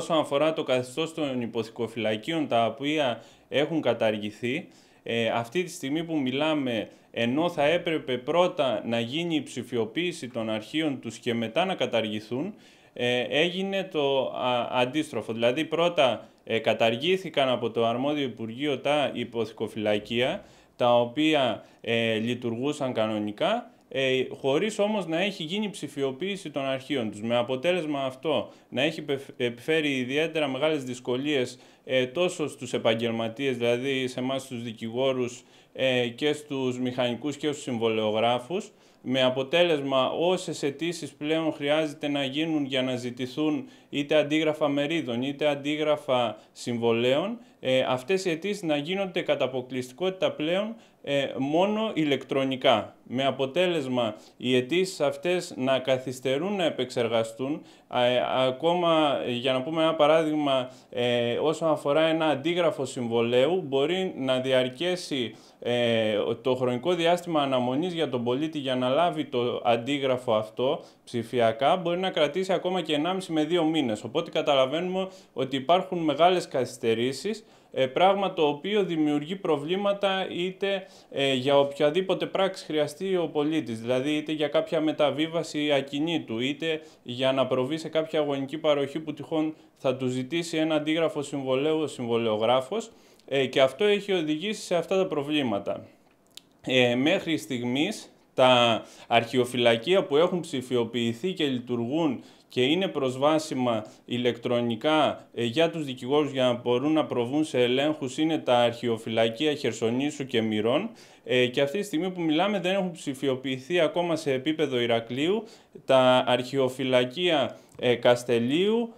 όσον αφορά το καθεστώς των υποθυκοφυλακίων τα οποία έχουν καταργηθεί, ε, αυτή τη στιγμή που μιλάμε, ενώ θα έπρεπε πρώτα να γίνει η ψηφιοποίηση των αρχείων τους και μετά να καταργηθούν, ε, έγινε το αντίστροφο. Δηλαδή πρώτα ε, καταργήθηκαν από το αρμόδιο Υπουργείο τα υποθυκοφυλακία, τα οποία λειτουργούσαν κανονικά ε, χωρίς όμως να έχει γίνει ψηφιοποίηση των αρχείων τους. Με αποτέλεσμα αυτό να έχει επιφέρει ιδιαίτερα μεγάλες δυσκολίες ε, τόσο στους επαγγελματίες, δηλαδή σε εμάς τους δικηγόρους ε, και στους μηχανικούς και στους συμβολεογράφους, με αποτέλεσμα όσες αιτήσεις πλέον χρειάζεται να γίνουν για να ζητηθούν είτε αντίγραφα μερίδων είτε αντίγραφα συμβολέων, ε, αυτές οι αιτήσεις να γίνονται κατά αποκλειστικότητα πλέον μόνο ηλεκτρονικά. Με αποτέλεσμα οι αιτήσεις αυτές να καθυστερούν να επεξεργαστούν, ακόμα για να πούμε ένα παράδειγμα όσον αφορά ένα αντίγραφο συμβολέου μπορεί να διαρκέσει ε, το χρονικό διάστημα αναμονής για τον πολίτη για να λάβει το αντίγραφο αυτό ψηφιακά μπορεί να κρατήσει ακόμα και 1,5 με 2 μήνες. Οπότε καταλαβαίνουμε ότι υπάρχουν μεγάλες καθυστερήσεις ε, πράγμα το οποίο δημιουργεί προβλήματα είτε ε, για οποιαδήποτε πράξη χρειαστεί ο πολίτης, δηλαδή είτε για κάποια μεταβίβαση ακινήτου, είτε για να προβεί σε κάποια αγωνική παροχή που τυχόν θα του ζητήσει ένα αντίγραφο συμβολέου ο συμβολεογράφος ε, και αυτό έχει οδηγήσει σε αυτά τα προβλήματα. μέχρι στιγμής τα αρχαιοφυλακία που έχουν ψηφιοποιηθεί και λειτουργούν και είναι προσβάσιμα ηλεκτρονικά ε, για τους δικηγόρους για να μπορούν να προβούν σε ελέγχους είναι τα αρχαιοφυλακία Χερσονήσου και Μυρών ε, και αυτή τη στιγμή που μιλάμε δεν έχουν ψηφιοποιηθεί ακόμα σε επίπεδο Ηρακλείου τα αρχιοφιλακία ε, Καστελίου,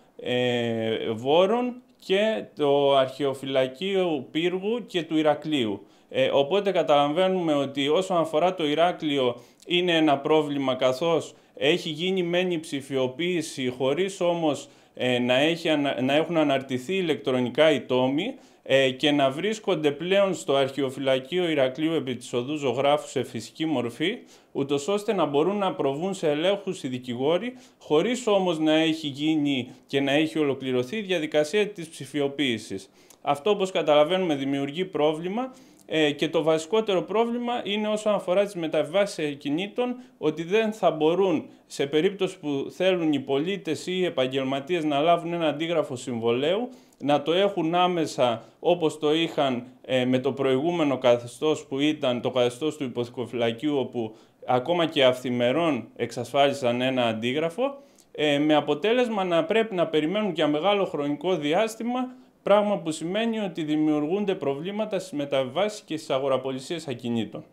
Βόρων και το αρχαιοφυλακείο Πύργου και του Ηρακλείου. Ε, οπότε καταλαβαίνουμε ότι όσον αφορά το Ηράκλειο είναι ένα πρόβλημα καθώς έχει γίνει μεν ψηφιοποίηση χωρίς όμως ε, να, έχει, να έχουν αναρτηθεί ηλεκτρονικά οι τόμοι ε, και να βρίσκονται πλέον στο αρχαιοφυλακείο Ηρακλείου επί της οδού ζωγράφου σε φυσική μορφή, ούτως ώστε να μπορούν να προβούν σε ελέγχους οι δικηγόροι, χωρίς όμως να έχει γίνει και να έχει ολοκληρωθεί η διαδικασία της ψηφιοποίησης. Αυτό, όπως καταλαβαίνουμε, δημιουργεί πρόβλημα ε, και το βασικότερο πρόβλημα είναι όσον αφορά τις μεταβάσεις κινήτων ότι δεν θα μπορούν σε περίπτωση που θέλουν οι πολίτες ή οι επαγγελματίες να λάβουν ένα αντίγραφο συμβολέου να το έχουν άμεσα όπως το είχαν ε, με το προηγούμενο καθεστώς που ήταν το καθεστώς του υποθυκοφυλακίου όπου ακόμα και αυθημερών εξασφάλισαν ένα αντίγραφο ε, με αποτέλεσμα να πρέπει να περιμένουν για μεγάλο χρονικό διάστημα πράγμα που σημαίνει ότι δημιουργούνται προβλήματα στις μεταβάσεις και στις αγοραπολισίες ακινήτων.